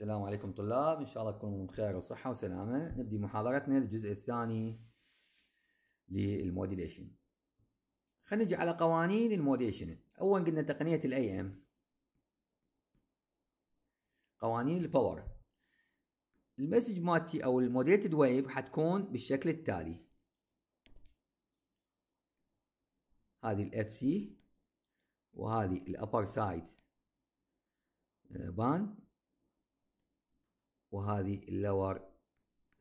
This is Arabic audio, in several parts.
السلام عليكم طلاب ان شاء الله تكونوا بخير وصحه وسلامه نبدي محاضرتنا الجزء الثاني للموديليشن خلينا نجي على قوانين الموديليشن اول قلنا تقنيه الاي ام قوانين الباور المسج مالتي او الموديليتد ويف حتكون بالشكل التالي هذه الاف سي وهذه الابر سايد باند وهذه اللور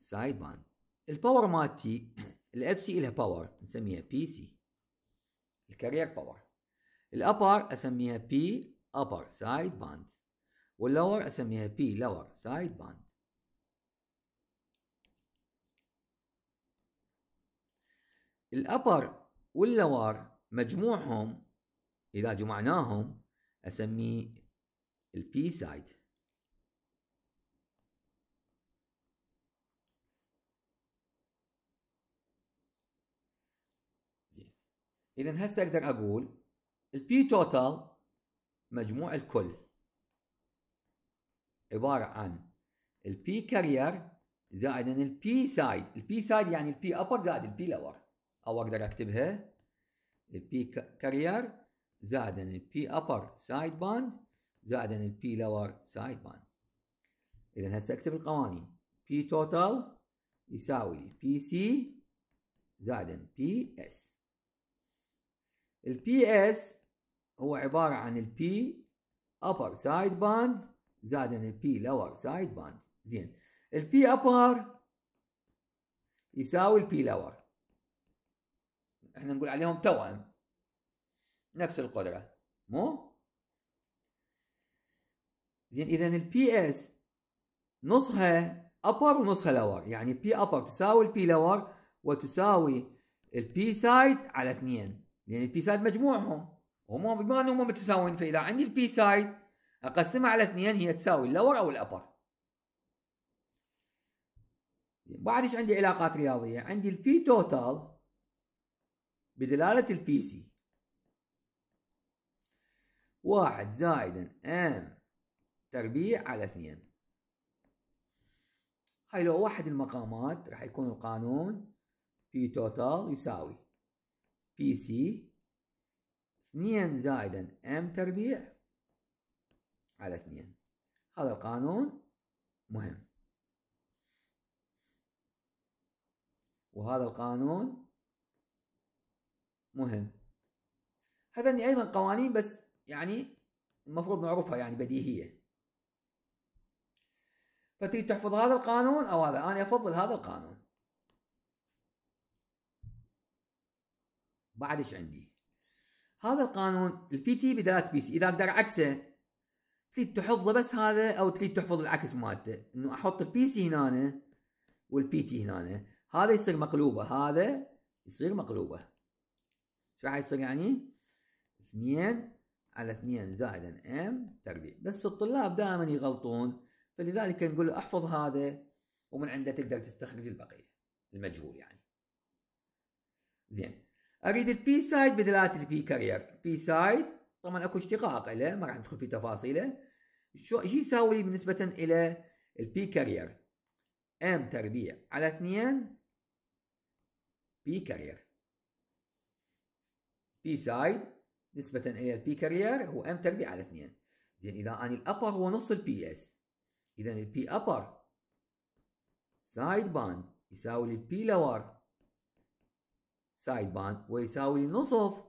سايد باند الباور مالتي الاف سي لها باور نسميها بي سي الكارير باور الابر اسميها بي ابر سايد باند واللور اسميها بي لور سايد باند الابر واللور مجموعهم اذا جمعناهم اسميه البي سايد اذا هسه اقدر اقول البي توتال مجموع الكل عباره عن البي كارير زائد البي سايد البي سايد يعني البي ابر زائد البي لور او اقدر اكتبها البي كارير زائد البي ابر سايد باند زائد البي لور سايد باند اذا هسه اكتب القوانين بي توتال يساوي بي سي زائد بي اس البي اس هو عبارة عن البي upper side band زائدا البي lower side band زين البي upper يساوي البي lower احنا نقول عليهم توأم نفس القدرة مو زين اذا البي اس نصها upper ونصها lower يعني البي upper تساوي البي lower وتساوي البي سايد على اثنين لان البي سايد مجموعهم هم بما انهم متساويين فاذا عندي البي سايد اقسمها على اثنين هي تساوي اللور او الابر بعد ايش عندي علاقات رياضيه عندي البي توتال بدلاله البي سي واحد زائدا ام تربيع على اثنين هاي لو واحد المقامات راح يكون القانون بي توتال يساوي بي سي اثنين زائدا ام تربيع على اثنين هذا القانون مهم وهذا القانون مهم هذا يعني ايضا قوانين بس يعني المفروض نعرفها يعني بديهيه فتريد تحفظ هذا القانون او هذا انا افضل هذا القانون بعدش عندي هذا القانون البي تي بدلالة بي سي اذا اقدر عكسه تريد تحفظه بس هذا او تريد تحفظ العكس مالته انه احط البي سي هنا والبي تي هنا هذا يصير مقلوبه هذا يصير مقلوبه شو راح يصير يعني 2 على 2 زائد ام تربيع بس الطلاب دائما يغلطون فلذلك نقول احفظ هذا ومن عنده تقدر تستخرج البقيه المجهول يعني زين اريد البي سايد بدلاله البي كارير بي سايد طبعا اكو اشتقاق له ما راح ندخل في تفاصيله شو ايش يساوي لي بالنسبه الى البي كارير ام تربيع على 2 بي كارير بي سايد نسبة إلى البي كارير هو ام تربيع على 2 زين إذا اني الأبر هو نص البي اس إذا البي أبر سايد باند يساوي البي لور سايد باند ويساوي نصف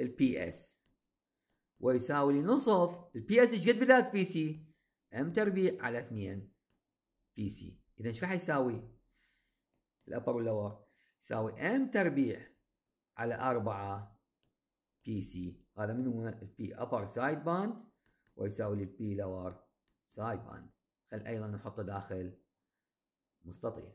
البي اس ويساوي نصف البي اس ايش قد بذات بي سي؟ ام تربيع على 2 بي سي اذا ايش راح يساوي؟ الابر واللور يساوي ام تربيع على 4 بي سي هذا من هو البي ابر سايد باند ويساوي البي لور سايد باند خل ايضا نحطه داخل مستطيل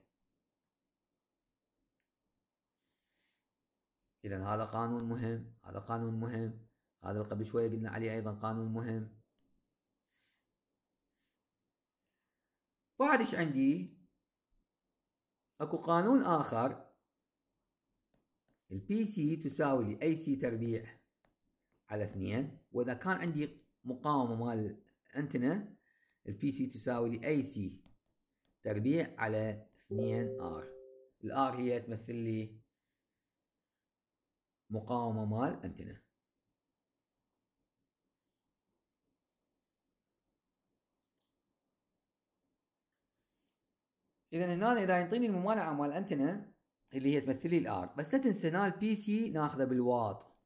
إذا هذا قانون مهم هذا قانون مهم هذا اللي قبل شوية قلنا عليه أيضا قانون مهم بعد إيش عندي أكو قانون آخر البي سي تساوي لي أي سي تربيع على اثنين وإذا كان عندي مقاومة مال أنتنا البي سي تساوي لي أي سي تربيع على اثنين آر الآر هي تمثل لي مقاومة مال أنتنا إذا هنا إذا يعطيني الممانعة مال أنتنا اللي هي تمثل لي الآر بس لا تنسى هنا البي سي ناخذه بالواط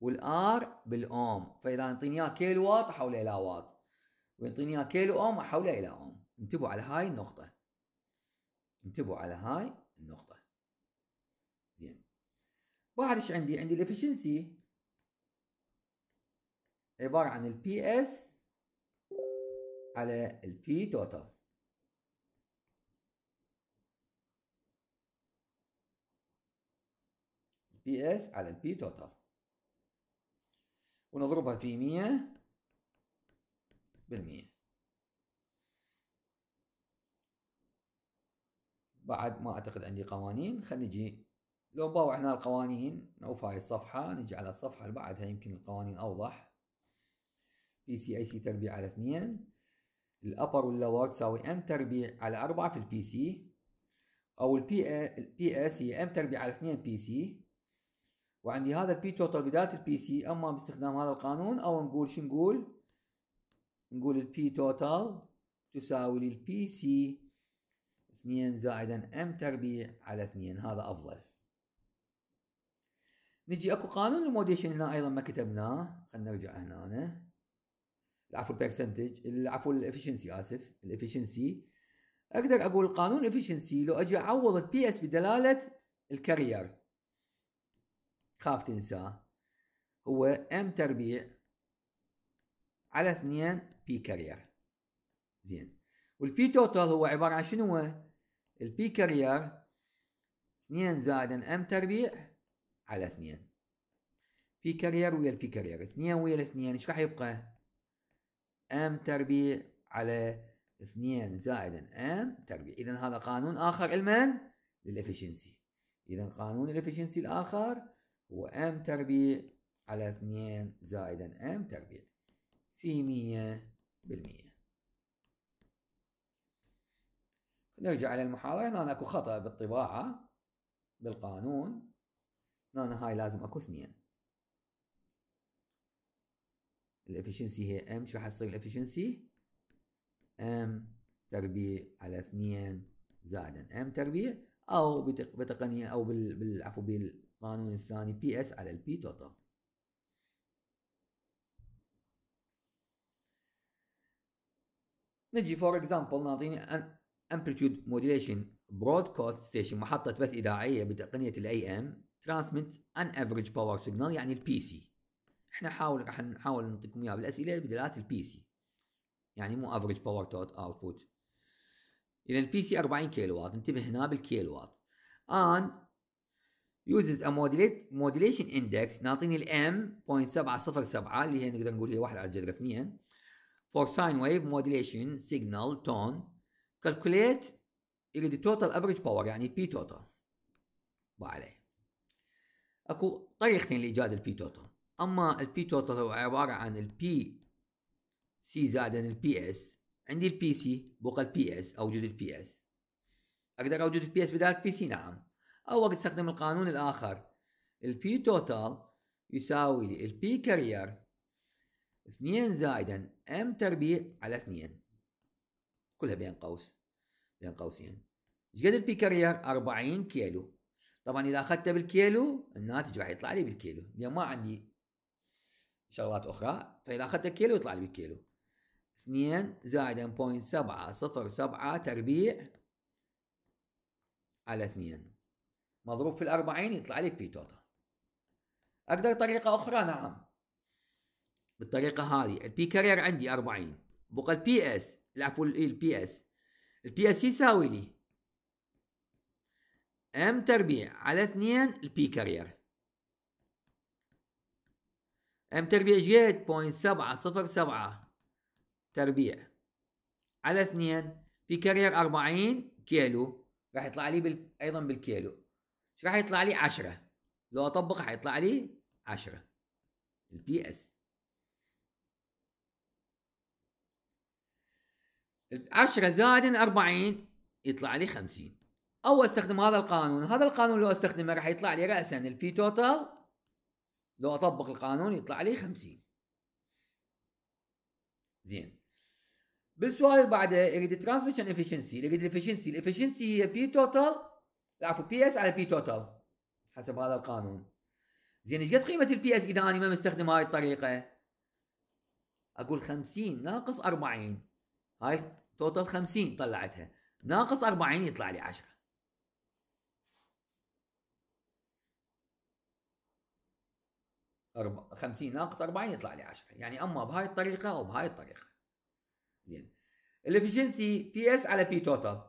والآر بالأوم فإذا يعطيني إياه كيلو واط أحوله إلى واط ويعطيني إياه كيلو أوم أحوله إلى أوم انتبهوا على هاي النقطة انتبهوا على هاي النقطة بعد ايش عندي عندي الافشنسي عبارة عن الـ PS على P total. البي اس على البي توتال ونضربها في 100 بالمية بعد ما اعتقد عندي قوانين خلينا نجي لو باو احنا القوانين نعوف هاي الصفحة نجي على الصفحة اللي بعدها يمكن القوانين أوضح بي سي أي سي تربيع على اثنين الأبر واللور تساوي أم تربيع على أربعة في البي سي أو البي اس هي أم تربيع على اثنين بي سي وعندي هذا البي توتال بداية البي سي أما باستخدام هذا القانون أو نقول شو نقول نقول البي توتال تساوي للبي سي اثنين زائدا أم تربيع على اثنين هذا أفضل نجي اكو قانون الموديشن هنا ايضا ما كتبناه خلينا نرجع هنا أنا. العفو البرسنتج العفو الافشنسي اسف الافشنسي اقدر اقول قانون الافشنسي لو اجي اعوض البي اس بدلاله الكارير خاف تنساه هو ام تربيع على 2 بي كارير زين والبي توتال هو عباره عن شنو البي كارير 2 زائد ام تربيع على اثنين في كارير ويا كارير اثنين ويا الاثنين ايش راح يبقى ام تربيع على اثنين زائدا ام تربيع اذا هذا قانون اخر علما للافشنسي اذا قانون الافشنسي الاخر هو ام تربيع على اثنين زائدا ام تربيع في مية بالمية نرجع على المحاضرة هنا اكو خطأ بالطباعة بالقانون هنا هاي لازم اكو اثنين الافشنسي هي ام شو راح تصير الافشنسي ام تربيع على اثنين زائد ام تربيع او بتقنيه او بالعفو بالقانون الثاني بي اس على البي توتال نجي فور اكزامبل نعطيني امبلتيود موديليشن برودكاست ستيشن محطه بث اذاعيه بتقنيه الاي ام ترانسميت ان افريج باور سيجنال يعني البي سي احنا حاول راح نحاول نعطيكم اياها بالاسئله بدلات البي سي يعني مو افريج باور توت اوتبوت اذا البي سي 40 كيلو وات انتبه هنا بالكيلو وات ان يوزز ا موديليت موديليشن اندكس نعطيني الام 0.707 اللي هي نقدر نقول هي واحد على الجذر 2 فور ساين ويف موديليشن سيجنال تون كالكوليت يريد التوتال افريج باور يعني بي توتال وعليه اكو طريقتين لايجاد البي توتال اما البي توتال هو عباره عن البي سي زائد البي اس عندي البي سي بقى البي اس اوجد البي اس اقدر اوجد البي اس بدال البي سي نعم او اقدر استخدم القانون الاخر البي توتال يساوي لي البي كارير 2 زائدا ام تربيع على 2 كلها بين قوس بين قوسين ايش قد البي كارير 40 كيلو طبعا اذا اخذته بالكيلو الناتج راح يطلع لي بالكيلو لان ما عندي شغلات اخرى فاذا اخذته كيلو يطلع لي بالكيلو 2 زائد 0.707 تربيع على 2 مضروب في ال40 يطلع لي بي توتال أقدر طريقة أخرى نعم بالطريقة هذه البي كارير عندي 40 بقى البي اس العفو البي اس البي اس يساوي لي ام تربيع على اثنين البي كارير ام تربيع جيت بوينت سبعة صفر سبعة تربيع على اثنين بي كارير أربعين كيلو راح يطلع لي بال... ايضا بالكيلو ايش راح يطلع لي عشرة لو اطبق راح يطلع لي عشرة البي اس عشرة زائد أربعين يطلع لي خمسين او استخدم هذا القانون هذا القانون لو استخدمه راح يطلع لي راسا البي توتال لو اطبق القانون يطلع لي 50 زين بالسؤال اللي بعده يريد الترانسميشن افشنسي يريد الافشنسي الافشنسي هي بي توتال عفوا بي اس على بي توتال حسب هذا القانون زين ايش قد قيمه البي اس اذا انا ما مستخدم هاي الطريقه اقول 50 ناقص 40 هاي توتال 50 طلعتها ناقص 40 يطلع لي 10 50 ناقص 40 يطلع لي 10 يعني اما بهاي الطريقه او بهاي الطريقه زين الافشنسي بي اس على بي توتال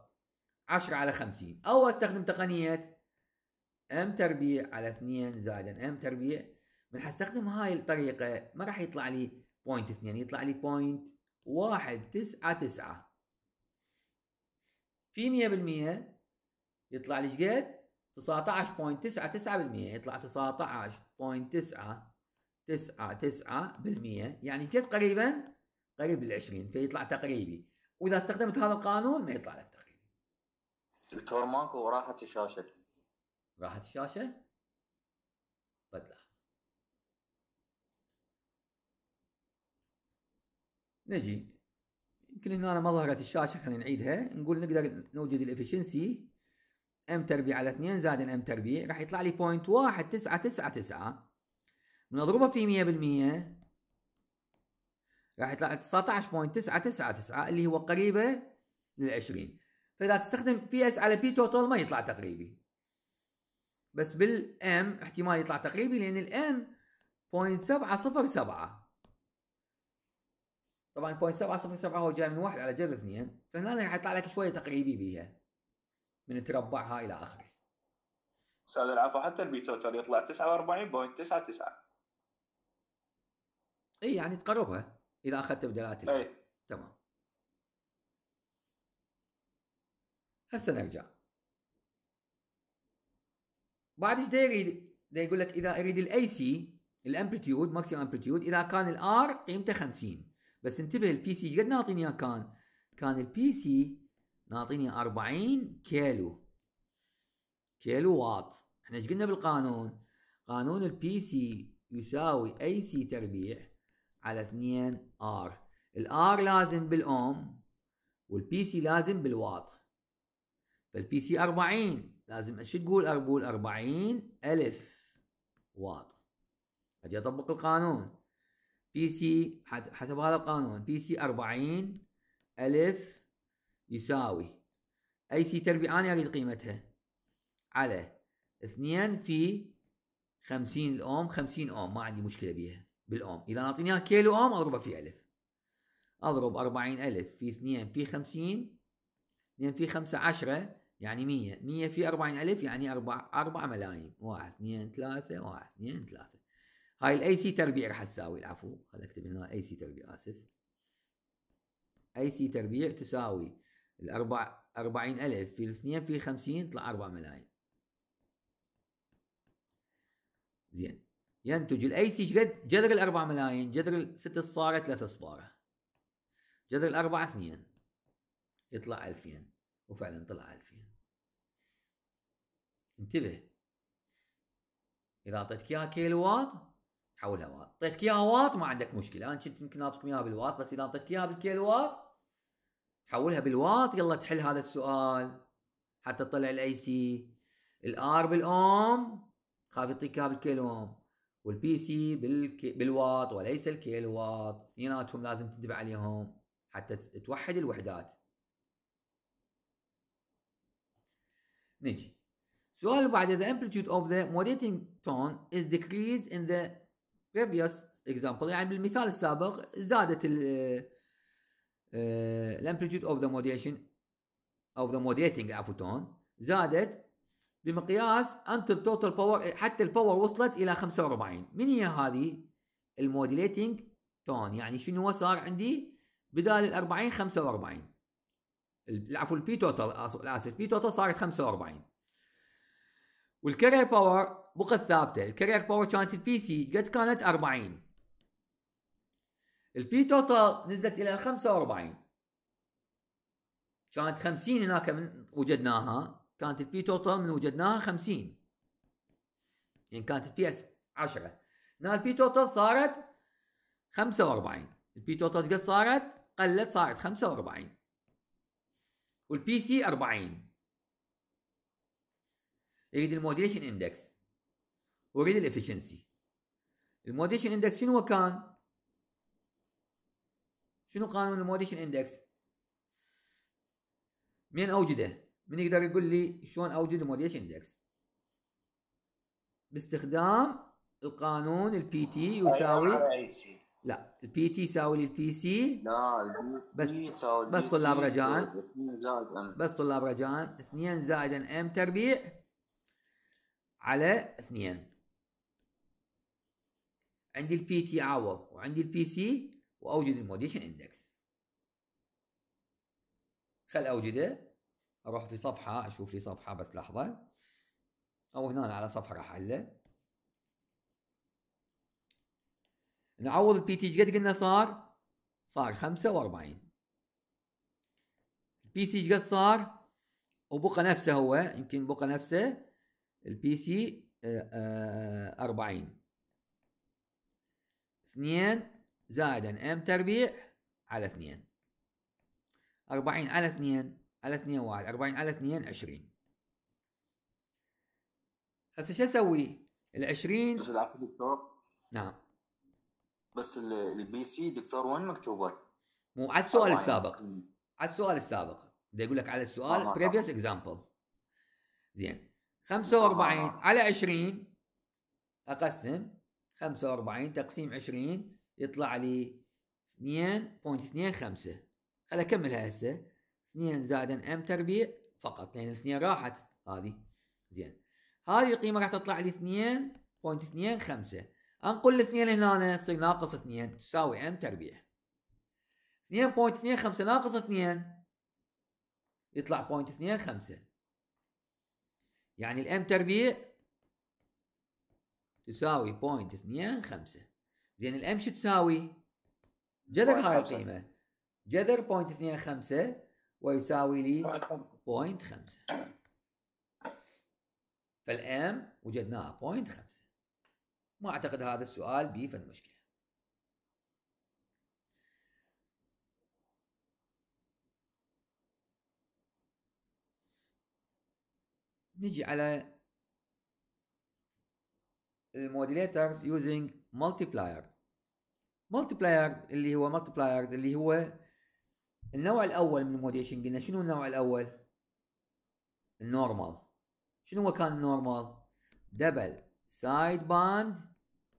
10 على 50 او استخدم تقنيه ام تربيع على 2 زائد ام تربيع من حستخدم هاي الطريقه ما راح يطلع لي بوينت 2 يطلع لي بوينت في 100% يطلع لي شقد 19.99% يطلع تسعة تسعة بالمية يعني كيف قريبا؟ قريب للعشرين فيطلع تقريبي وإذا استخدمت هذا القانون ما يطلع لك تقريبي دكتور ماكو راحت الشاشة راحت الشاشة؟ بدلا طيب، نجي يمكن هنا أنا ما ظهرت الشاشة خلينا نعيدها نقول نقدر نوجد الافشنسي ام تربيع على 2 زائد ام تربيع راح يطلع لي 0.1999 تسعة تسعة تسعة بنضربها في 100% راح يطلع 19.999 اللي هو قريبة لل 20 فإذا تستخدم بي اس على بي توتال ما يطلع تقريبي بس بالام احتمال يطلع تقريبي لأن الام 0.707 طبعا 0.707 هو جاي من واحد على جذر اثنين فهنا راح يطلع لك شوية تقريبي بيها من تربعها إلى آخره استاذ العفو حتى البي توتال يطلع 49.99 اي يعني تقربها اذا اخذت بدلات اي تمام هسه نرجع بعد ايش يريد؟ ده يقول لك اذا اريد الاي سي الامبلتيود ماكسيمم امبلتيود اذا كان الار قيمته 50 بس انتبه البي سي قد ناطيني اياه كان؟ كان البي سي ناطيني 40 كيلو كيلو واط احنا ايش قلنا بالقانون؟ قانون البي سي يساوي اي سي تربيع على 2 ار الار لازم بالاوم والبي سي لازم بالواط فالبي سي 40 لازم ايش تقول اقول 40 الف واط اجي اطبق القانون بي سي حسب هذا القانون بي سي 40 الف يساوي اي سي تربيع انا اريد قيمتها على 2 في 50 الاوم 50 اوم ما عندي مشكله بيها بالاوم اذا اعطيني اياها كيلو اوم اضربها في الف اضرب 40000 في 2 في 50 2 في 5 10 يعني 100 100 في 40000 يعني 4 4 ملايين 1 2 3 1 2 3 هاي الاي سي تربيع راح تساوي العفو خليني اكتب هنا اي سي تربيع اسف اي سي تربيع تساوي ال 40000 في 2 في 50 يطلع 4 ملايين زين ينتج الاي سي قد جذر 4 ملايين جذر الست صفارة 3 صفارة جذر الأربعة اثنين يطلع ألفين وفعلا طلع ألفين انتبه إذا أعطيتك إياها كيلو وات حولها وات أعطيتك إياها وات ما عندك مشكلة أنا كنت يمكن أعطيكم إياها بالوات بس إذا أعطيتك إياها بالكيلو وات حولها بالوات يلا تحل هذا السؤال حتى تطلع الاي سي الار بالاوم خاف يعطيك اياها بالكيلو اوم والبي سي بالك... بالواط وليس الكيلو واط اثنيناتهم لازم تدفع عليهم حتى توحد الوحدات نجي سؤال بعد the amplitude of the modulating tone is decreased in the previous example يعني بالمثال السابق زادت ال الامبليتيود اوف ذا modulation of the modulating عفوا تون زادت بمقياس انتل توتال باور حتى الباور وصلت الى 45 من هي هذه الموديليتنج تون يعني شنو صار عندي بدال ال 40 45 العفو البي توتال اسف بي توتال صارت 45 والكارير باور بقت ثابته الكارير باور كانت البي سي قد كانت 40 البي توتال نزلت الى 45 كانت 50 هناك من وجدناها كانت البي توتال من وجدناها 50 يعني كانت البي اس 10 هنا البي توتال صارت 45 البي توتال قد صارت قلت صارت 45 والبي سي 40 يريد الموديليشن اندكس ويريد الافشنسي الموديليشن اندكس شنو كان؟ شنو قانون الموديليشن اندكس؟ من اوجده؟ من يقدر يقول لي شلون اوجد الموديش اندكس باستخدام القانون البي تي يساوي لا البي تي يساوي للبي البي سي لا بس بس طلاب رجاء بس طلاب رجاء 2 زائد ام تربيع على 2 عندي البي تي اعوض وعندي البي سي واوجد الموديشن اندكس خل اوجده اروح في صفحه اشوف لي صفحه بس لحظه او هنا على صفحه راح احله نعوض البي تي قد قلنا صار صار 45 البي سي قد صار وبقى نفسه هو يمكن بقى نفسه البي سي 40 2 زائدا ام تربيع على 2 40 على 2 على 2 1 40 على 2 20 هسه شو اسوي؟ ال 20 بس العفو دكتور نعم بس البي سي دكتور وين مكتوبه؟ مو على السؤال السابق على السؤال السابق بدي اقول لك على السؤال بريفيوس اكزامبل زين 45 على 20 اقسم 45 تقسيم 20 يطلع لي 2.25 خل اكملها هسه 2 زائد ام تربيع فقط لان يعني الاثنين راحت هذه زين هذه القيمه راح تطلع لي 2.25 انقل الاثنين هنا تصير ناقص 2 تساوي ام تربيع 2.25 ناقص 2 يطلع 0.25 يعني الام تربيع تساوي 0.25 زين الام شو تساوي؟ جذر هاي القيمه جذر 0.25 ويساوي لي بوينت خمسة فالام وجدناها بوينت خمسة ما أعتقد هذا السؤال بيف المشكلة نجي على الموديليترز using multiplier multiplier اللي هو multiplier اللي هو النوع الاول من الموديشن قلنا شنو النوع الاول النورمال شنو هو كان النورمال دبل سايد باند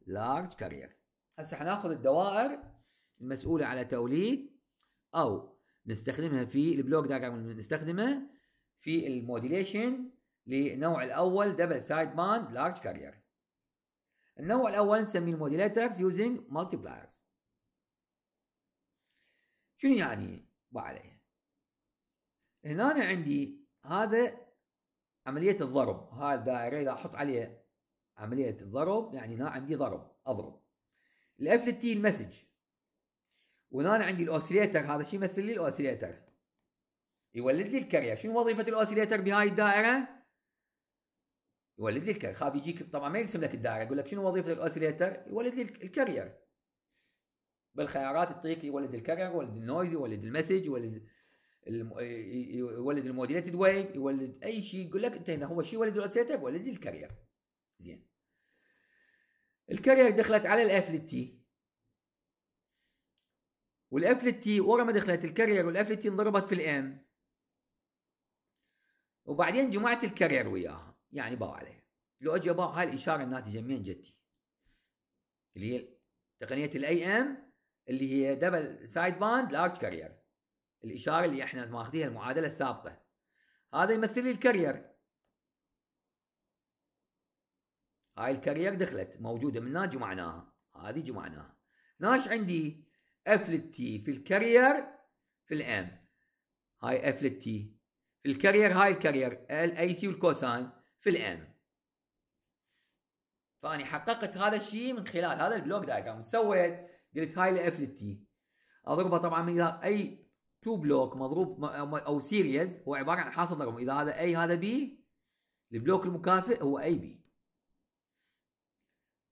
لارج كارير هسه حناخذ الدوائر المسؤوله على توليد او نستخدمها في البلوك دايجرام نستخدمه في الموديليشن للنوع الاول دبل سايد باند لارج كارير النوع الاول نسميه الموديليترز يوزنج مالتي بلايرز شنو يعني وعليها هنا أنا عندي هذا عملية الضرب هاي الدائرة إذا أحط عليها عملية الضرب يعني هنا عندي ضرب أضرب الأف للتي المسج وهنا أنا عندي الأوسيليتر هذا شو يمثل لي الأوسيليتر يولد لي الكرية شنو وظيفة الأوسيليتر بهاي الدائرة يولد لي الكرير خاف يجيك طبعا ما يرسم لك الدائره يقول لك شنو وظيفه الاوسيليتر يولد لي الكارير بالخيارات الطريق يولد الكرر يولد النويز يولد المسج يولد يولد الموديليتد ويف يولد اي شيء يقول لك انت هنا هو شو يولد الاوسيليتر يولد الكارير زين الكارير دخلت على الاف للتي والاف للتي ورا ما دخلت الكارير والاف للتي انضربت في الام وبعدين جمعت الكارير وياها يعني باو عليها لو اجي باو هاي الاشاره الناتجه منين جتي اللي هي تقنيه الاي ام اللي هي دبل سايد باند لارج كارير الاشاره اللي احنا ماخذيها المعادله السابقه هذا يمثل لي الكارير هاي الكارير دخلت موجوده من هنا جمعناها هذه جمعناها ناش عندي اف للتي في الكارير في الام هاي اف للتي في الكارير هاي الكارير الاي سي والكوساين في الام فاني حققت هذا الشيء من خلال هذا البلوك دايجرام سويت قلت هاي لاف للتي اضربها طبعا من اي تو بلوك مضروب او سيريز هو عباره عن حاصل ضرب اذا هذا اي هذا بي البلوك المكافئ هو اي بي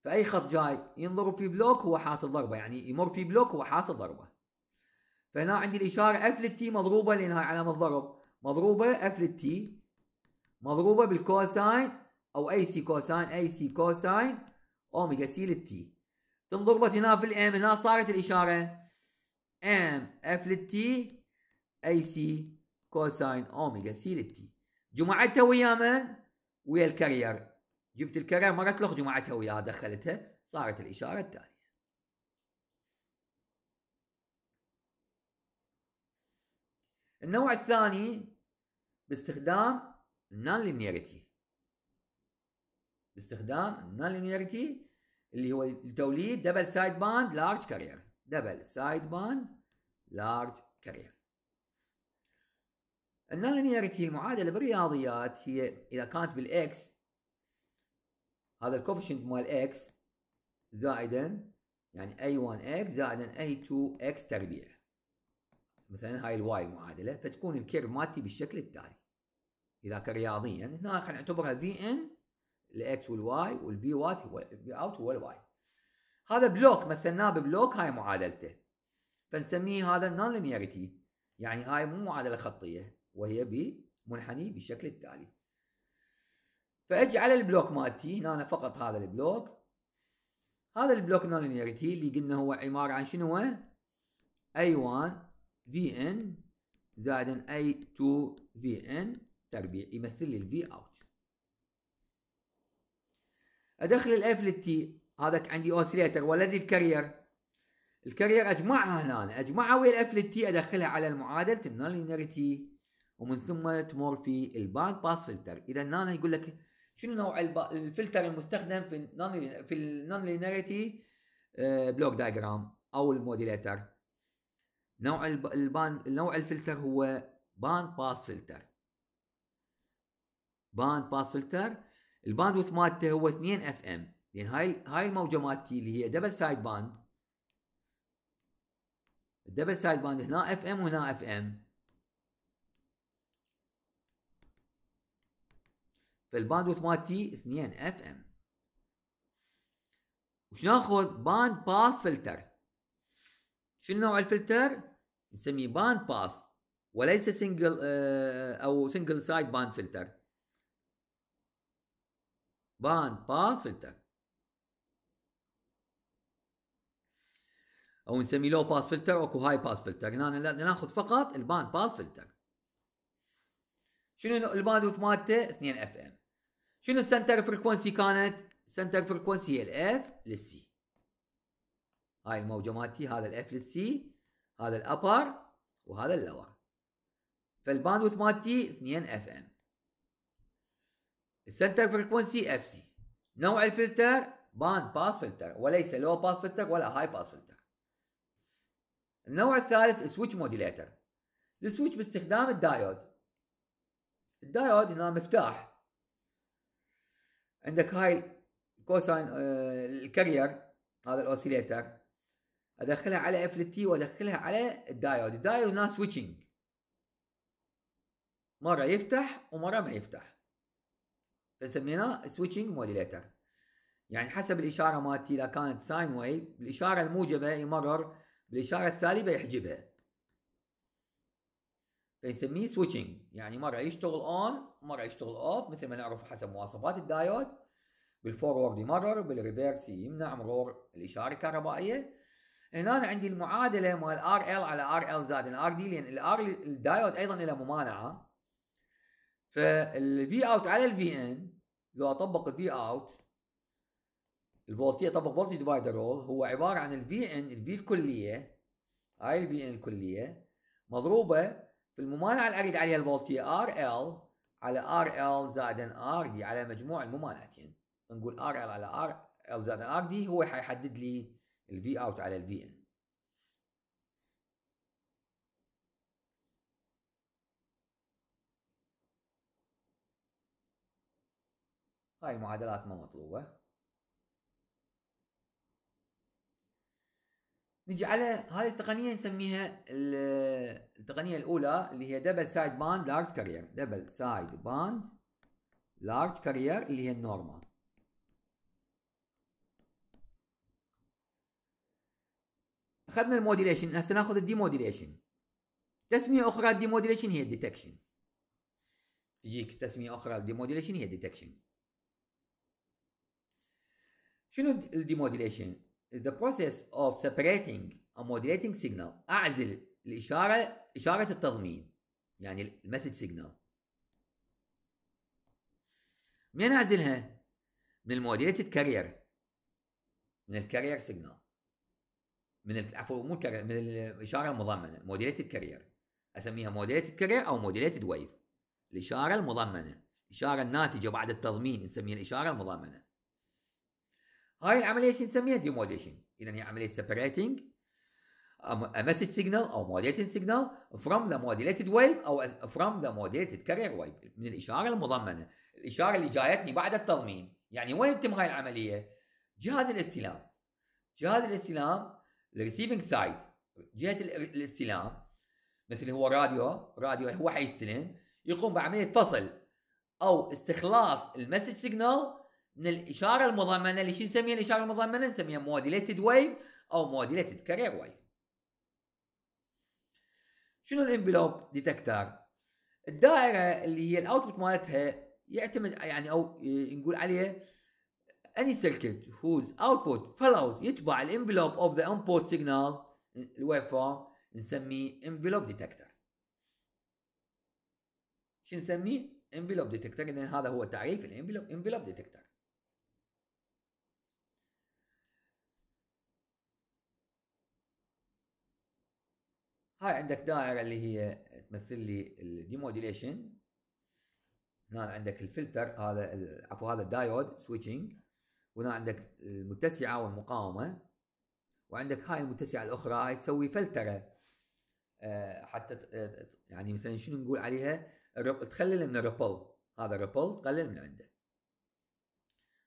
فاي خط جاي ينضرب في بلوك هو حاصل ضربه يعني يمر في بلوك هو حاصل ضربه فهنا عندي الاشاره اف للتي مضروبه لانها علامه ضرب مضروبه اف للتي مضروبه بالكوساين او اي سي كوساين اي سي كوساين اوميجا سي للتي تنضربت هنا في الام هنا صارت الاشاره ام اف للتي اي سي كوساين اوميجا سي للتي جمعتها ويا من؟ ويا الكارير جبت الكارير مرة اطلق جمعتها وياها دخلتها صارت الاشاره التاليه النوع الثاني باستخدام النون لينيرتي باستخدام النون لينيرتي اللي هو التوليد دبل سايد باند لارج كارير دبل سايد باند لارج كارير النونلينيرتي المعادله بالرياضيات هي اذا كانت بالاكس هذا الكوفيشنت مال اكس زائدا يعني a1 اكس زائدا a2 اكس تربيع مثلا هاي الواي المعادله فتكون الكيرف مالتي بالشكل التالي اذا كرياضيا هنا خلينا نعتبرها في ان الاكس والواي والبي وات هو البي اوت هو الواي هذا بلوك مثلناه ببلوك هاي معادلته فنسميه هذا النون لينياريتي يعني هاي مو معادله خطيه وهي بمنحني بالشكل التالي فاجي على البلوك مالتي هنا فقط هذا البلوك هذا البلوك نون لينياريتي اللي قلنا هو عباره عن شنو اي 1 في ان زائد اي 2 في ان تربيع يمثل لي الفي اوت ادخل الاف للتي هذاك عندي اوسليتر ولدي الكارير الكارير اجمعها هنا أنا. اجمعها ويا الاف للتي ادخلها على المعادله لينيرتي ومن ثم تمر في الباند باس فلتر اذا هنا يقول لك شنو نوع الفلتر المستخدم في النون في لينيرتي بلوك دايجرام او الموديليتر نوع الباند نوع الفلتر هو باند باس فلتر بان باس فلتر الباندوث مالته هو 2 اف ام لان يعني هاي هاي الموجه مالتي اللي هي دبل سايد باند الدبل سايد باند هنا اف ام وهنا اف ام فالباندوث مالتي 2 اف ام وش ناخذ باند باس فلتر شنو نوع الفلتر نسميه باند باس وليس سنجل آه، او سنجل سايد باند فلتر باند باس فلتر او نسمي لو باس فلتر اكو هاي باس فلتر هنا ناخذ فقط الباند باس فلتر شنو الباند ويت مالته 2 اف ام شنو السنتر فريكونسي كانت السنتر فريكونسي هي الاف للسي هاي الموجه مالتي هذا الاف للسي هذا الابر وهذا اللور فالباند ويت مالتي 2 اف ام السنتر فريكونسي اف سي نوع الفلتر باند باس فلتر وليس لو باس فلتر ولا هاي باس فلتر النوع الثالث سويتش موديليتر السويتش باستخدام الدايود الدايود هنا مفتاح عندك هاي الكوساين آه، الكارير هذا الاوسيليتر ادخلها على اف تي وادخلها على الدايود الدايود هنا سويتشنج مره يفتح ومره ما يفتح سميناه سويتشنج موديليتر يعني حسب الاشاره مالتي اذا كانت ساين ويف الاشاره الموجبه يمرر بالاشاره السالبه يحجبها فنسميه سويتشنج يعني مره يشتغل اون مره يشتغل اوف مثل ما نعرف حسب مواصفات الدايود بالفورورد يمرر بالريفيرس يمنع مرور الاشاره الكهربائيه هنا أنا عندي المعادله مال ار ال على ار ال زائد ار دي لان الار الدايود ايضا له ممانعه فالفي اوت على الفي ان لو اطبق الفي اوت الفولتيه اطبق فولتي ديفايدر رول هو عباره عن الفي ان الفي الكليه هاي الفي ان الكليه مضروبه في الممانعه اللي اريد عليها الفولتيه ار ال على ار ال زائد ار دي على مجموع الممانعتين نقول ار ال على ار ال زائد ار دي هو حيحدد لي الفي اوت على الفي ان هاي المعادلات ما مطلوبة نجي على هاي التقنية نسميها التقنية الأولى اللي هي دبل سايد باند لارج كارير دبل سايد باند لارج كارير اللي هي النورمال اخذنا الموديليشن هسه ناخذ الديموديليشن تسمية أخرى الديموديليشن هي الديتكشن يجيك تسمية أخرى الديموديليشن هي الديتكشن شنو ال demodulation is the process of separating a modulating signal أعزل الإشارة إشارة التضمين يعني المسج سيجنال منين أعزلها؟ من الموديليتد كارير من الكارير سيجنال من عفوا مو كارير من الإشارة المضمنة موديليتد كارير أسميها موديليتد كارير أو موديليتد ويف الإشارة المضمنة الإشارة الناتجة بعد التضمين نسميها الإشارة المضمنة هاي العمليه شو نسميها ديموديشن اذا هي عمليه سيبريتنج a message signal او modulating signal from the modulated wave او from the modulated carrier wave من الاشاره المضمنه الاشاره اللي جايتني بعد التضمين يعني وين تتم هاي العمليه جهاز الاستلام جهاز الاستلام receiving سايد جهه الاستلام مثل هو راديو راديو هو حيستلم يقوم بعمليه فصل او استخلاص المسج سيجنال من الاشاره المضمنه اللي شو نسميها الاشاره المضمنه نسميها موديليتد ويف او موديليتد كارير ويف شنو الانفلوب ديتكتر الدائره اللي هي الاوتبوت مالتها يعتمد يعني او نقول عليها any circuit whose output follows يتبع الانفلوب of the input signal الويف فورم نسميه انفلوب ديتكتر شو نسميه؟ انفلوب ديتكتر اذا هذا هو تعريف الانفلوب انفلوب ديتكتر هاي عندك دائرة اللي هي تمثل لي الديموديليشن هنا عندك الفلتر هذا عفوا هذا الدايود سويتشنج وهنا عندك المتسعة والمقاومة وعندك هاي المتسعة الأخرى هاي تسوي فلترة آه، حتى آه، يعني مثلا شنو نقول عليها تقلل من الربل هذا الربل تقلل من عنده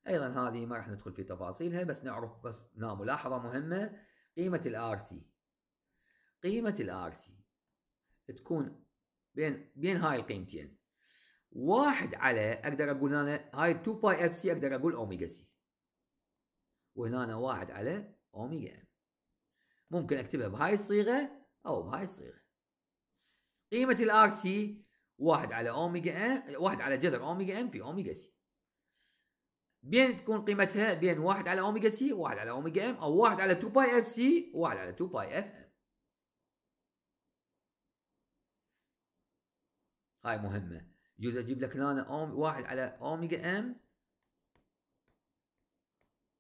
ايضا هذه ما راح ندخل في تفاصيلها بس نعرف بس نعم، ملاحظه مهمه قيمه الار سي قيمه الار تي تكون بين بين هاي القيمتين واحد على اقدر اقول انا هاي 2 باي اف سي اقدر اقول اوميجا سي وهنا أنا واحد على اوميجا ام ممكن اكتبها بهاي الصيغه او بهاي الصيغه قيمه الار سي واحد على اوميجا ام واحد على جذر اوميجا ام في اوميجا سي بين تكون قيمتها بين واحد على اوميجا سي واحد على اوميجا ام او واحد على 2 باي اف سي واحد على 2 باي اف ام هاي مهمه يجوز اجيب لك هنا أوم... واحد على اوميجا ام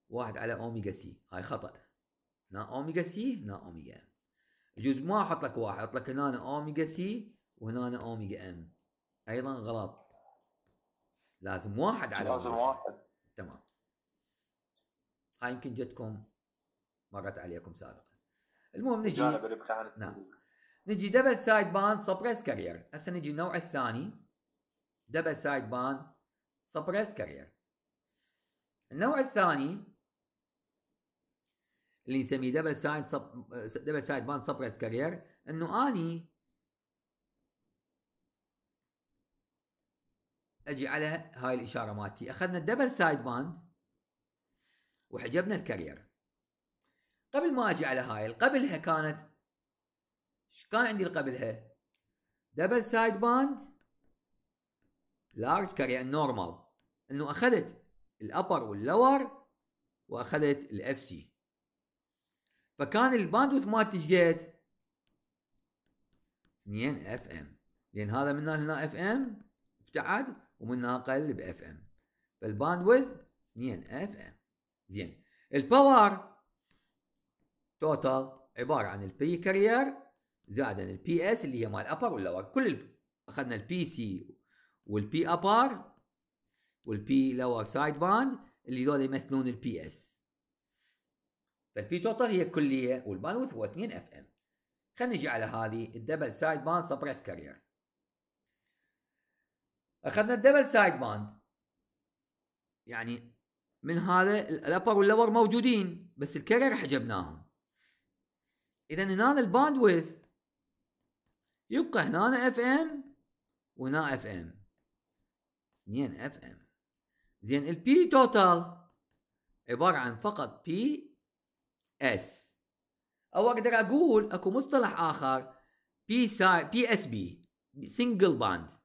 واحد على اوميجا سي هاي خطا هنا اوميجا سي هنا اوميجا ام يجوز ما احط لك واحد احط لك هنا اوميجا سي وهنا اوميجا ام ايضا غلط لازم واحد على لازم واحد تمام هاي يمكن جتكم مرت عليكم سابقا المهم نجي جانب الابتعاد نعم نجي دبل سايد باند سبريس كارير هسه نجي النوع الثاني دبل سايد باند سبريس كارير النوع الثاني اللي نسميه دبل سايد سب... دبل سايد باند سبريس كارير انه اني اجي على هاي الاشاره مالتي اخذنا الدبل سايد باند وحجبنا الكارير قبل ما اجي على هاي قبلها كانت كان عندي قبلها؟ دبل سايد باند لارج كاري نورمال انه اخذت الابر واللور واخذت الاف سي فكان الباندوث مالتي ايش قد؟ 2 اف ام لان هذا من هنا اف ام ابتعد ومن هنا قل باف ام فالباندوث 2 اف ام زين الباور توتال عباره عن البي كارير زائدا البي اس اللي هي مال ابر واللور كل اخذنا البي سي والبي ابر والبي لور سايد باند اللي ذول يمثلون البي اس فالبي توتال هي كليه والباندوث هو 2 اف ام خلينا نجي على هذه الدبل سايد باند سبريس كارير اخذنا الدبل سايد باند يعني من هذا الابر واللور موجودين بس الكارير حجبناهم اذا هنا الباند ويث يبقى هنا اف ام وهنا اف ام 2 اف ام زين البي توتال عبارة عن فقط بي اس او اقدر اقول اكو مصطلح اخر بي ساي بي اس بي سنجل باند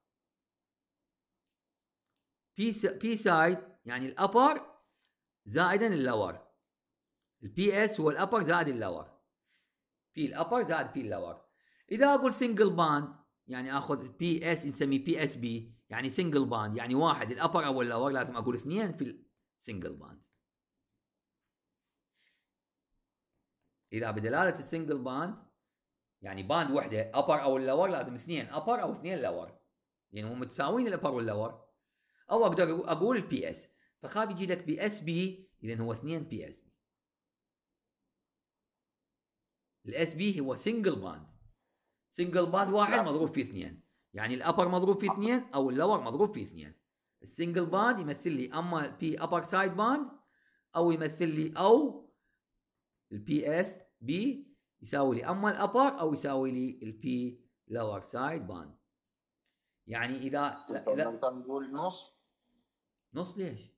بي بي سايد يعني الابر زائدا اللور البي اس هو الابر زائد اللور بي الابر زائد بي اللور اذا اقول سنجل باند يعني اخذ بي اس نسميه بي اس بي يعني سنجل باند يعني واحد الابر او اللور لازم اقول اثنين في السنجل باند اذا بدلاله السنجل باند يعني باند وحده ابر او اللور لازم اثنين ابر او اثنين لور يعني هم متساويين الابر واللور او اقدر اقول البي اس فخاف يجي لك بي اس بي اذا هو اثنين بي اس بي الاس بي هو سنجل باند سنجل باث واحد نعم. مضروب في اثنين يعني الابر مضروب في اثنين او اللور مضروب في اثنين السنجل باند يمثل لي اما البي ابر سايد باند او يمثل لي او البي اس بي يساوي لي اما الابر او يساوي لي البي لور سايد باند يعني اذا اذا انت نقول نص نص ليش؟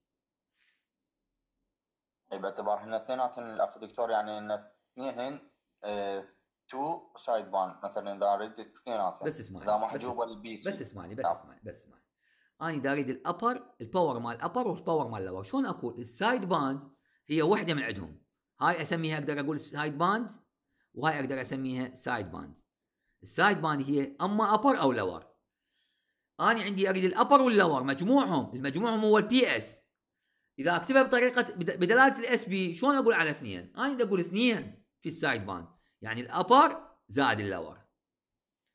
باعتبار طيب احنا اثنيناتهم الاف دكتور يعني ان اثنين آه، 2 سايد بان مثلا اذا اريد اثنيناتهم بس اسمعني اذا محجوبه للبي سي بس اسمعني بس اسمعني بس اسمعني انا اذا اريد الابر الباور مال الابر والباور مال اللور شلون اقول السايد باند هي وحده من عندهم هاي اسميها اقدر اقول سايد باند وهاي اقدر اسميها سايد باند السايد باند هي اما ابر او لور انا عندي اريد الابر واللور مجموعهم المجموعهم هو البي اس اذا اكتبها بطريقه بدلاله الاس بي شلون اقول على اثنين انا اقول اثنين في السايد باند يعني الابر زائد اللور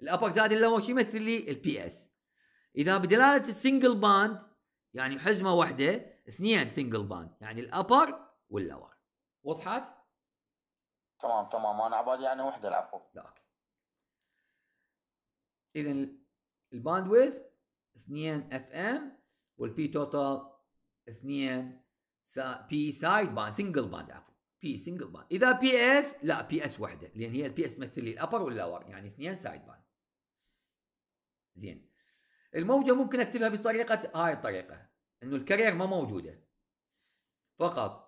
الابر زائد اللور شو يمثل لي البي اس اذا بدلاله السنجل باند يعني حزمه واحده اثنين سنجل باند يعني الابر واللور وضحت؟ تمام تمام انا عبالي يعني وحده العفو لا اوكي اذا الباند ويث 2 اف ام والبي توتال 2 بي سايد باند سنجل باند عفوا بي سنجل باند اذا بي اس لا بي اس وحده لان هي البي اس تمثل لي الابر واللور يعني اثنين سايد باند زين الموجه ممكن اكتبها بطريقه هاي الطريقه انه الكارير ما موجوده فقط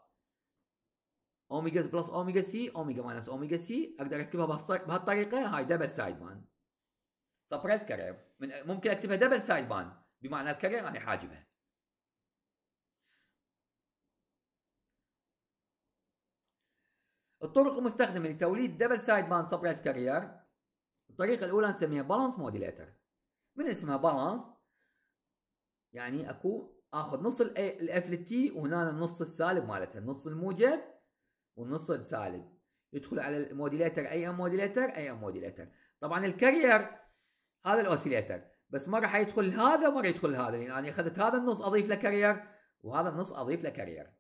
اوميجا بلس اوميجا سي اوميجا ماينس اوميجا سي اقدر اكتبها بهالطريقه هاي دبل سايد باند سبريس كارير ممكن اكتبها دبل سايد باند بمعنى الكارير انا حاجبها الطرق المستخدمة لتوليد دبل سايد باند سبرايز كارير الطريقة الأولى نسميها بالانس موديليتر من اسمها بالانس يعني اكو اخذ نص الاف للتي وهنا النص السالب مالتها النص الموجب والنص السالب يدخل على الموديليتر اي ام موديليتر اي ام موديليتر طبعا الكارير هذا الاوسيليتر بس ما راح يدخل هذا راح يدخل هذا لان يعني انا اخذت هذا النص اضيف له كارير وهذا النص اضيف له كارير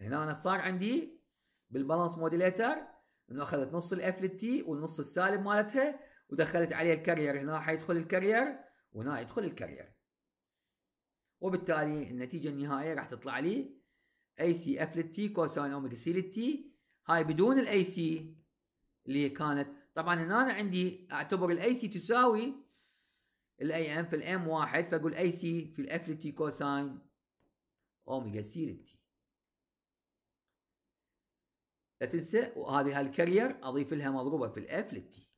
هنا أنا صار عندي بالبالانس موديليتر انه اخذت نص الاف للتي والنص السالب مالتها ودخلت عليها الكارير هنا حيدخل الكارير وهنا يدخل الكارير وبالتالي النتيجة النهائية راح تطلع لي اي سي اف للتي كوساين اوميجا سي للتي هاي بدون الاي سي اللي هي كانت طبعا هنا أنا عندي اعتبر الاي سي تساوي الاي ام في الام واحد فاقول اي سي في الاف للتي كوساين اوميجا سي للتي لا تنسى وهذه الكارير اضيف لها مضروبه في الاف للتي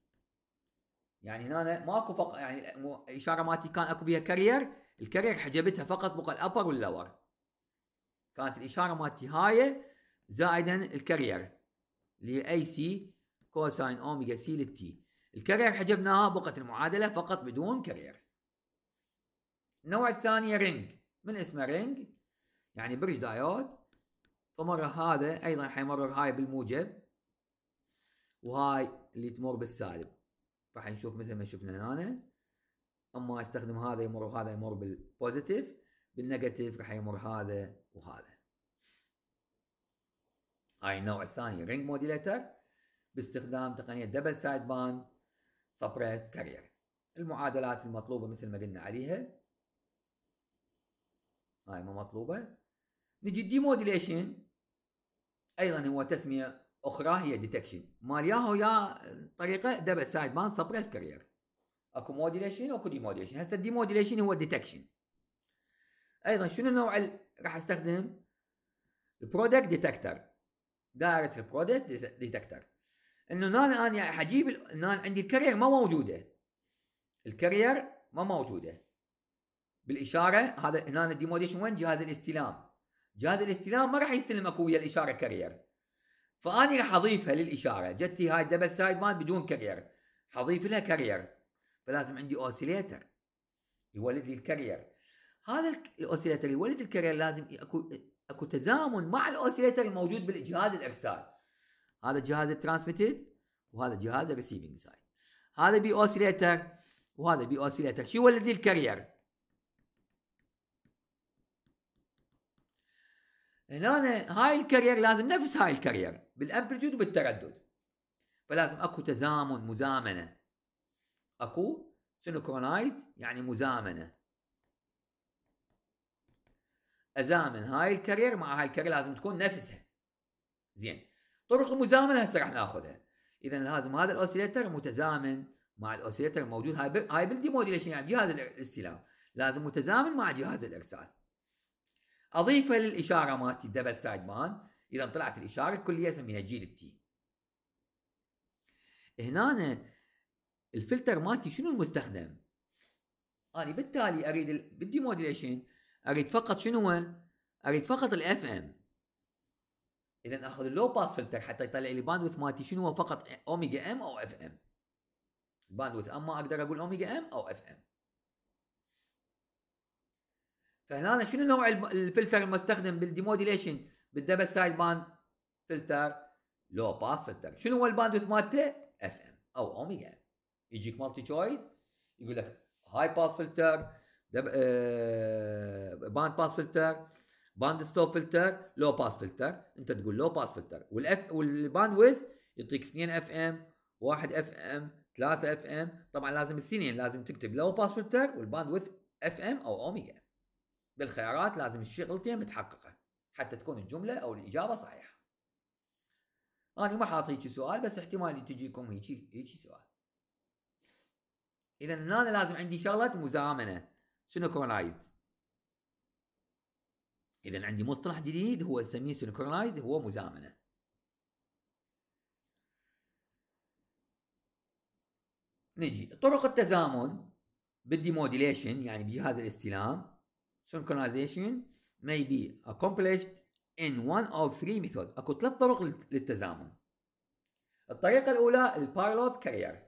يعني هنا ماكو فقط يعني الاشاره مالتي كان اكو بيها كارير الكارير حجبتها فقط بقى الابر واللور كانت الاشاره مالتي هاي زائدا الكارير اللي هي اي سي كوساين اوميجا سي للتي الكارير حجبناها بقت المعادله فقط بدون كارير النوع الثاني رينج من اسمه رينج يعني برج دايود فمرة هذا ايضا حيمرر هاي بالموجب وهاي اللي تمر بالسالب فحنشوف مثل ما شفنا هنا اما استخدم هذا يمر وهذا يمر بالبوزيتيف بالنيجاتيف راح يمر هذا وهذا هاي النوع الثاني رينج موديليتر باستخدام تقنيه دبل سايد باند سبريست كارير المعادلات المطلوبه مثل ما قلنا عليها هاي مو مطلوبه نجي الديموديليشن ايضا هو تسميه اخرى هي ديتكشن مال ياهو يا طريقه دبل سايد مان سبريس كارير اكو موديليشن اكو ديموديليشن هسه الديموديليشن هو ديتكشن ايضا شنو النوع اللي راح استخدم البرودكت ديتكتر دائره البرودكت ديتكتر انه نان انا يعني حجيب نان عندي الكارير ما موجوده الكارير ما موجوده بالاشاره هذا هنا الديموديشن وين جهاز الاستلام جهاز الاستلام ما راح يستلم اكو ويا الاشاره كارير فاني راح اضيفها للاشاره جتي هاي دبل سايد مال بدون كارير حضيف لها كارير فلازم عندي اوسيليتر يولد لي الكارير هذا الاوسيليتر يولد الكارير لازم اكو اكو تزامن مع الاوسيليتر الموجود بالجهاز الارسال هذا جهاز الترانسميتد وهذا جهاز الريسيفنج سايد هذا بي اوسيليتر وهذا بي اوسيليتر شو يولد لي الكارير هنا هاي الكارير لازم نفس هاي الكارير بالامبلتيود وبالتردد فلازم اكو تزامن مزامنه اكو سينكرونايت يعني مزامنه ازامن هاي الكارير مع هاي الكارير لازم تكون نفسها زين طرق المزامنه هسه راح ناخذها اذا لازم هذا الاوسيليتر متزامن مع الاوسيليتر الموجود هاي هاي بالديموديليشن يعني جهاز الاستلام لازم متزامن مع جهاز الارسال اضيفه للاشاره مالتي دبل سايد بان اذا طلعت الاشاره الكليه اسميها جي تي هنا الفلتر مالتي شنو المستخدم؟ انا بالتالي اريد بدي موديليشن اريد فقط شنو هو؟ اريد فقط الاف ام اذا اخذ اللو باس فلتر حتى يطلع لي باندوث مالتي شنو هو فقط اوميجا ام او اف ام باندوث اما اقدر اقول اوميجا ام او اف ام فهنا شنو نوع الفلتر المستخدم بالديموديليشن بالدبل سايد باند فلتر لو باس فلتر شنو هو الباندوث مالته؟ اف ام او اوميجا يجيك مالتي تشويس يقول لك هاي باس فلتر باند باس فلتر باند ستوب فلتر لو باس فلتر انت تقول لو باس فلتر والاف والباند ويث يعطيك 2 اف ام 1 اف ام 3 اف ام طبعا لازم الاثنين لازم تكتب لو باس فلتر والباند ويث اف ام او اوميجا بالخيارات لازم الشغلتين متحققه حتى تكون الجمله او الاجابه صحيحه. انا ما حاط هيك سؤال بس احتمال تجيكم هيجي هيجي سؤال. اذا هنا لازم عندي شغله مزامنه سينكرونايزد. اذا عندي مصطلح جديد هو نسميه سينكرونايزد هو مزامنه. نجي طرق التزامن بالديموديليشن يعني بجهاز الاستلام synchronization may be accomplished in one of three methods اكو ثلاث طرق للتزامن الطريقة الأولى البايلوت كارير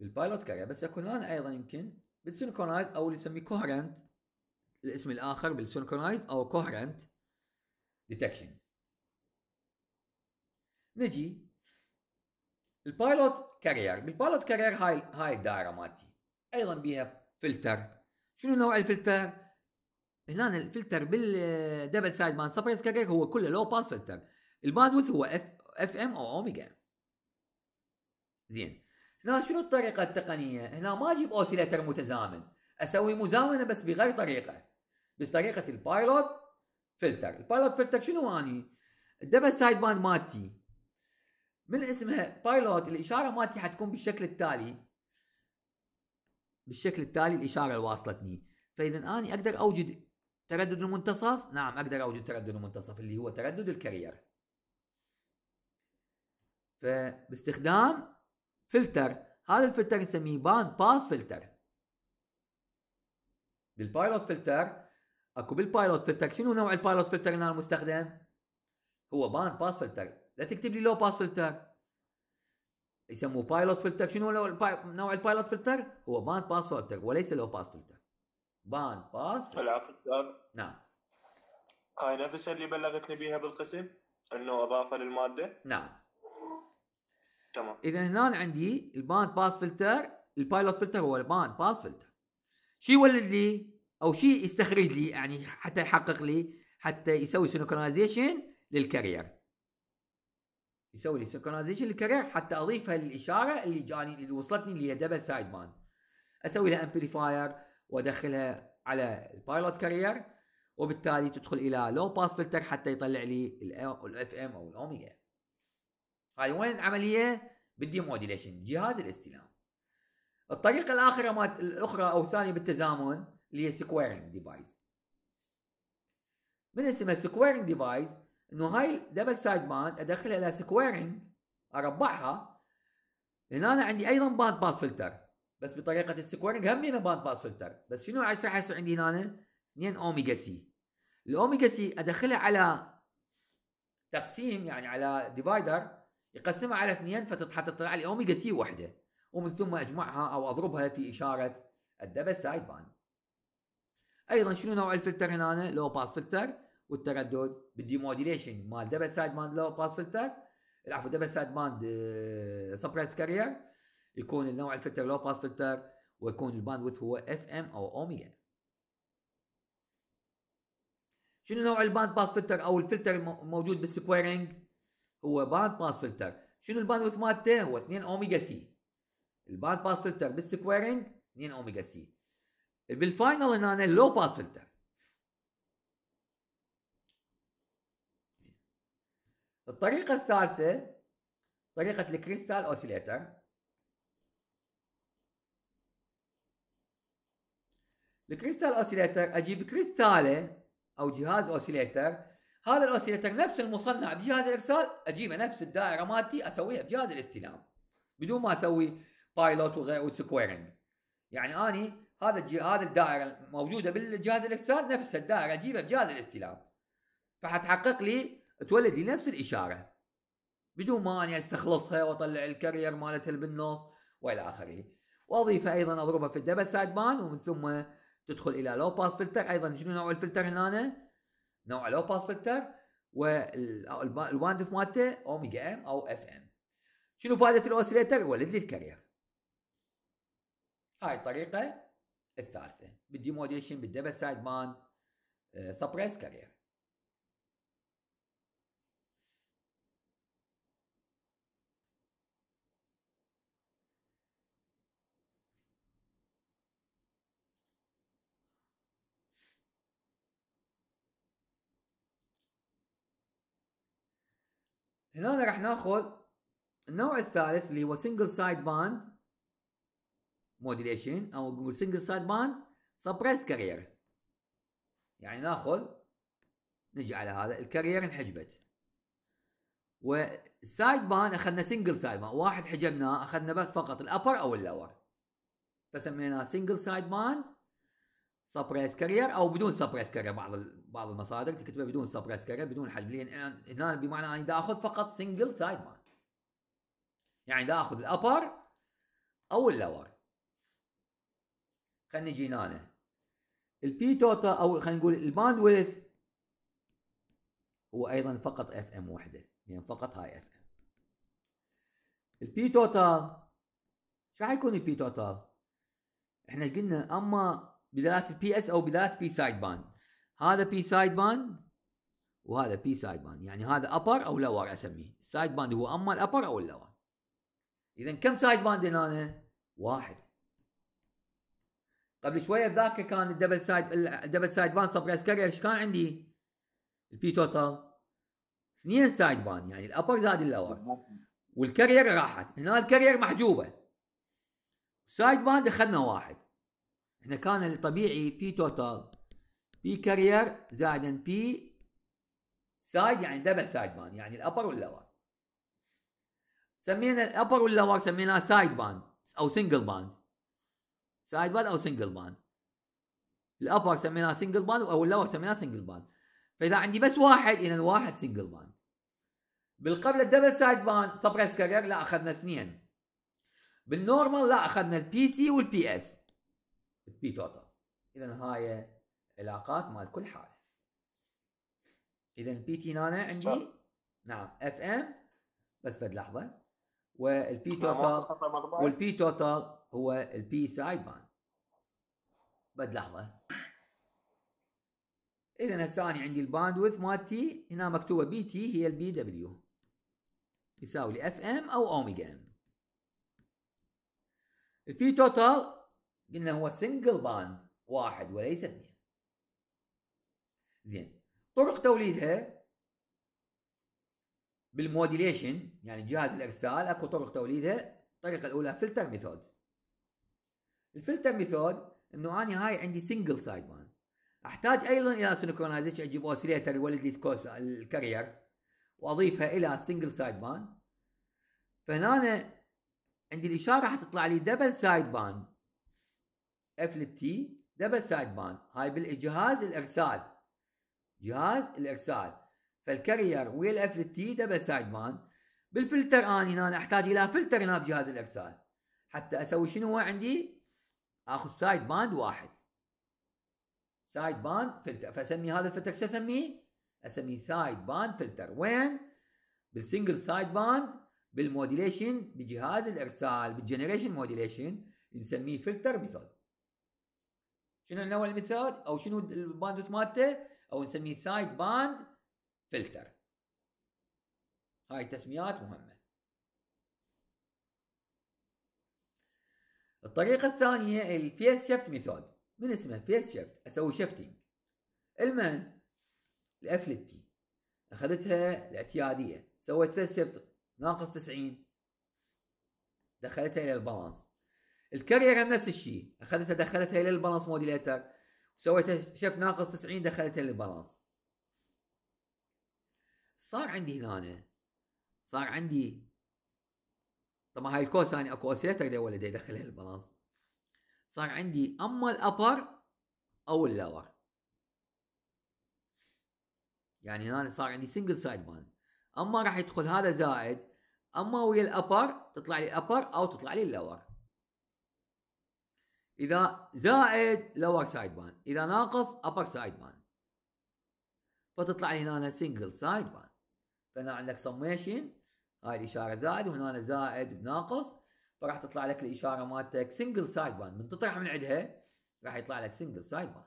البايلوت كارير بس يكون هنا أيضا يمكن بالسينكرونايز أو اللي نسميه كوهرنت الاسم الآخر بالسينكرونايز أو كوهرنت ديتكشن نجي البايلوت كارير بالبايلوت كارير هاي هاي الدائره مالتي ايضا بيها فلتر شنو نوع الفلتر هنا الفلتر بالدبل سايد مال سبريت كارير هو كله لو باس فلتر الباندوث هو اف اف ام او اوميجا زين هنا شنو الطريقه التقنيه هنا ما اجيب اوسيليتر متزامن اسوي مزامنه بس بغير طريقه بس طريقه البايلوت فلتر البايلوت فلتر شنو اني الدبل سايد باند مالتي من اسمها بايلوت الاشاره مالتي حتكون بالشكل التالي بالشكل التالي الاشاره اللي واصلتني فاذا اني اقدر اوجد تردد المنتصف نعم اقدر اوجد تردد المنتصف اللي هو تردد الكارير فباستخدام فلتر هذا الفلتر نسميه باند باس فلتر بالبايلوت فلتر اكو بالبايلوت فلتر شنو نوع البايلوت فلتر اللي انا مستخدم هو باند باس فلتر لا تكتب لي لو باس فلتر يسموه بايلوت فلتر شنو نوع البايلوت فلتر؟ هو باند باس فلتر وليس لو باس فلتر باند باس فلتر نعم هاي نفسها اللي بلغتني بها بالقسم انه اضافه للماده نعم تمام اذا هنا عندي الباند باس فلتر البايلوت فلتر هو الباند باس فلتر شو يولد لي او شو يستخرج لي يعني حتى يحقق لي حتى يسوي سينكرونايزيشن للكارير يسوي لي سنكرونايزيشن للكارير حتى اضيفها للاشاره اللي جاني اللي وصلتني اللي هي دبل سايد باند اسوي لها امبليفاير وادخلها على البايلوت كارير وبالتالي تدخل الى لو باس فلتر حتى يطلع لي الاف ام او الاوميجا هاي وين العمليه بالديموديليشن جهاز الاستلام الطريقه الاخيره مات الاخرى او الثانيه بالتزامن اللي هي سكويرنج ديفايس من اسمها سكويرنج ديفايس انه هاي دبل سايد باند ادخلها الى سكويرنج اربعها هنا انا عندي ايضا باند باس فلتر بس بطريقه السكويرنج هم هنا باند باس فلتر بس شنو راح يصير عندي هنا 2 اوميجا سي الاوميجا سي ادخلها على تقسيم يعني على ديفايدر يقسمها على اثنين فتطلع تطلع لي اوميجا سي وحده ومن ثم اجمعها او اضربها في اشاره الدبل سايد باند ايضا شنو نوع الفلتر هنا لو باس فلتر والتردد بدي موديليشن يعني؟ مال دبل سايد باند لو باس فلتر العفو دبل سايد باند سبريس كارير يكون النوع الفلتر لو باس فلتر ويكون الباند ويث هو اف ام او اوميجا شنو نوع الباند باس فلتر او الفلتر الموجود بالسكويرنج هو باند باس فلتر شنو الباند ويث مالته هو 2 اوميجا سي الباند باس فلتر بالسكويرنج 2 اوميجا سي بالفاينل هنا لو باس فلتر الطريقة الثالثة طريقة الكريستال اوسيليتر الكريستال اوسيليتر اجيب كريستالة او جهاز اوسيليتر هذا الاوسيليتر نفس المصنع بجهاز الارسال اجيبه نفس الدائرة مالتي اسويها بجهاز الاستلام بدون ما اسوي بايلوت وغير وسكويرنج يعني اني هذا هذا الدائرة الموجودة بالجهاز الارسال نفس الدائرة اجيبها بجهاز الاستلام فحتحقق لي تولد لي نفس الاشاره بدون ما اني استخلصها واطلع الكارير مالتها بالنص والى اخره واضيفها ايضا اضربها في الدبل سايد بان ومن ثم تدخل الى لو باس فلتر ايضا شنو نوع الفلتر هنا نوع لو باس فلتر اوف مالته اوميجا ام او اف ام شنو فائده الاوسيليتر يولد لي الكارير هاي الطريقه الثالثه بالديموديشن بالدبل سايد بان سبريس آه، كارير هنا راح ناخذ النوع الثالث اللي هو سنجل سايد باند موديليشن او نقول سنجل سايد باند سبريس كارير يعني ناخذ نجي على هذا الكارير انحجبت والسايد باند اخذنا سنجل سايد باند واحد حجبناه اخذنا بس فقط الابر او اللور فسميناه سنجل سايد باند سبريس كارير او بدون سبريس كارير بعض بعض المصادر تكتبها بدون سبريس كارير بدون حجم لان هنا بمعنى اني دا اخذ فقط سنجل سايد مان يعني دا اخذ الابر او اللور خلينا نجي هنا البي توتا او خلينا نقول الباند ويث هو ايضا فقط اف ام وحده لان يعني فقط هاي اف ام البي توتال شو راح يكون البي توتال؟ احنا قلنا اما بدلالات البي اس او بذات بي سايد باند هذا بي سايد باند وهذا بي سايد باند يعني هذا ابر او لور اسميه السايد باند هو اما الابر او اللور اذا كم سايد باند هنا واحد قبل شويه بذاك كان الدبل سايد الدبل سايد باند صبر عسكري ايش كان عندي البي توتال اثنين سايد باند يعني الابر زائد اللور والكارير راحت هنا الكارير محجوبه سايد باند اخذنا واحد هنا كان الطبيعي بي توتال بي كارير زائد بي سايد يعني دبل سايد باند يعني الابر واللور سمينا الابر واللور سميناه سايد باند او سنجل باند سايد باند او سنجل باند الابر سميناه سنجل باند او اللور سميناه سنجل باند فاذا عندي بس واحد اذا واحد سنجل باند بالقبل الدبل سايد باند سبريس كارير لا اخذنا اثنين بالنورمال لا اخذنا البي سي والبي اس بي توتال اذا هاي علاقات مال كل حاله اذا البي تي نانا عندي نعم اف ام بس بد لحظه والبي نعم، توتال والبي توتال هو البي سايد باند بد لحظه اذا هسه انا عندي الباندوث مالتي هنا مكتوبه بي تي هي البي دبليو يساوي لي اف ام او اوميجا ام البي توتال قلنا هو سنجل باند واحد وليس اثنين زين طرق توليدها بالموديليشن يعني جهاز الارسال اكو طرق توليدها الطريقه الاولى فلتر ميثود الفلتر ميثود انه انا هاي عندي سنجل سايد باند احتاج ايضا الى سنكرونايزيشن اجيب اوسليتر يولد لي الكارير واضيفها الى سنجل سايد باند فهنا عندي الاشاره حتطلع لي دبل سايد باند اف للتي دبل سايد باند هاي بالجهاز الارسال جهاز الارسال فالكارير ويا الاف للتي دبل سايد باند بالفلتر انا هنا احتاج الى فلتر هنا بجهاز الارسال حتى اسوي شنو هو عندي اخذ سايد باند واحد سايد باند فلتر فاسمي هذا الفلتر شو اسميه؟ اسميه سايد باند فلتر وين؟ بالسنجل سايد باند بالموديليشن بجهاز الارسال بالجنريشن موديليشن نسميه فلتر ميثود شنو نوع الميثود او شنو الباند مالته او نسميه سايد باند فلتر هاي التسميات مهمه الطريقه الثانيه الفيس شيفت ميثود من اسمه فيس شيفت اسوي شيفتنج المن الاف للتي اخذتها الاعتياديه سويت فيس شيفت ناقص 90 دخلتها الى البالانس الكارير نفس الشيء اخذتها دخلتها الى البالانس موديليتر سويتها شفت ناقص 90 دخلتها للبالانس صار عندي هنا أنا. صار عندي طبعا هاي الكوساين اكو اوسيليتر دي ولا دي دخلها للبالانس صار عندي اما الابر او اللور يعني هنا صار عندي سنجل سايد باند اما راح يدخل هذا زائد اما ويا الابر تطلع لي الابر او تطلع لي اللور اذا زائد لور سايد بان اذا ناقص ابر سايد بان فتطلع لي هنا سنجل سايد بان فهنا عندك سميشن هاي الاشاره زائد وهنا زائد بناقص فراح تطلع لك الاشاره مالتك سنجل سايد بان من تطرح من عندها راح يطلع لك سنجل سايد بان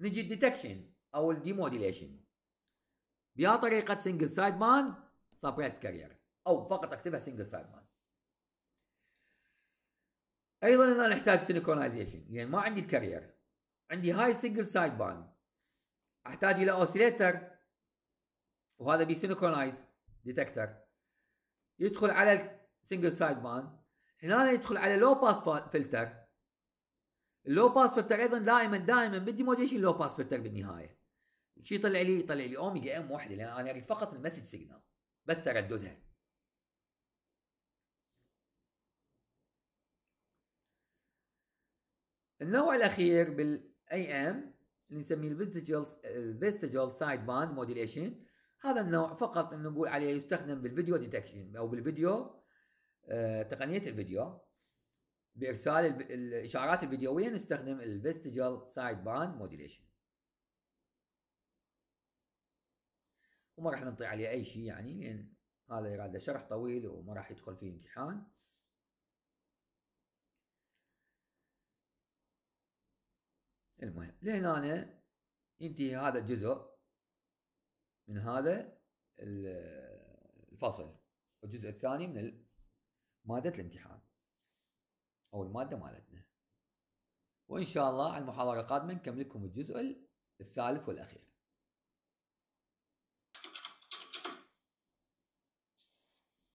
نجي الديتكشن او الديموديليشن بها طريقه سنجل سايد باند سابريس كارير او فقط اكتبها سنجل سايد مان ايضا انا نحتاج سينكرونايزيشن لان يعني ما عندي الكارير عندي هاي سنجل سايد بان احتاج الى اوسيليتر وهذا بي سينكرونايز ديتكتر يدخل على السنجل سايد بان هنا يدخل على لو باس فلتر اللو باس فلتر ايضا دائما دائما بدي موديشن لو باس فلتر بالنهايه شو يطلع لي؟ يطلع لي اوميجا ام واحده لان انا اريد فقط المسج سيجنال بس ترددها النوع الأخير بالاي ام اللي نسميه الفيستيجل الفيستيجل سايد باند موديليشن هذا النوع فقط انه نقول عليه يستخدم بالفيديو ديتكشن او بالفيديو آه، تقنيه الفيديو بارسال الاشارات الفيديويه نستخدم الفيستيجل سايد باند موديليشن وما راح نعطي عليه أي شيء يعني لأن هذا يراد شرح طويل وما راح يدخل فيه امتحان المهم لهنا أنا ينتهي هذا الجزء من هذا الفصل والجزء الثاني من مادة الامتحان أو المادة مالتنا وإن شاء الله على المحاضرة القادمة نكمل لكم الجزء الثالث والأخير